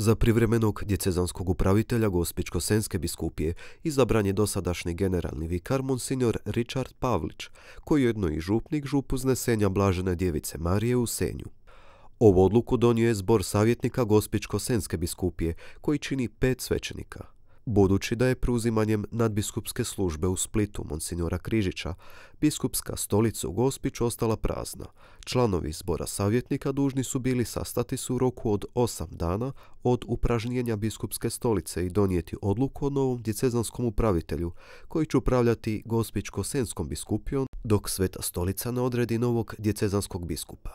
Za privremenog djecezanskog upravitelja Gospičko-Senske biskupije izabran je dosadašnji generalni vikar monsignor Richard Pavlić, koji je jedno i župnik župu znesenja Blažene djevice Marije u Senju. Ovu odluku donio je zbor savjetnika Gospičko-Senske biskupije, koji čini pet svećenika – budući da je preuzimanjem nadbiskupske službe u Splitu Monsignora Križića biskupska stolica u Gospiću ostala prazna. Članovi zbora savjetnika dužni su bili sastati se u roku od osam dana od upražnjenja biskupske stolice i donijeti odluku o novom djecezanskom upravitelju koji će upravljati gospičko senskom biskupijom dok Sveta stolica ne odredi novog djecezanskog biskupa.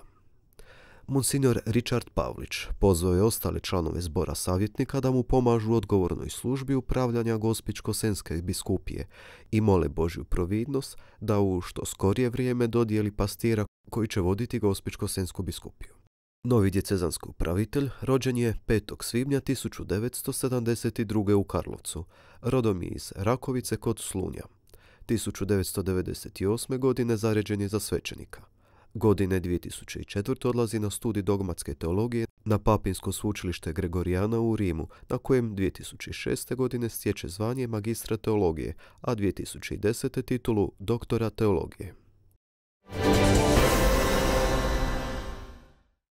Monsignor Richard Pavlić pozvao je ostale članove zbora savjetnika da mu pomažu u odgovornoj službi upravljanja gospičko senske biskupije i mole Božju providnost da u što skorije vrijeme dodijeli pastira koji će voditi gospičko sensku biskupiju. Novi djecezanski upravitelj rođen je 5. svibnja 1972. u Karlovcu, rodom je iz Rakovice kod Slunja. 1998. godine zaređen je za svećenika. Godine 2004. odlazi na studij dogmatske teologije na Papinsko sveučilište Gregorijana u Rimu, na kojem 2006. godine stječe zvanje magistra teologije, a 2010. titulu doktora teologije.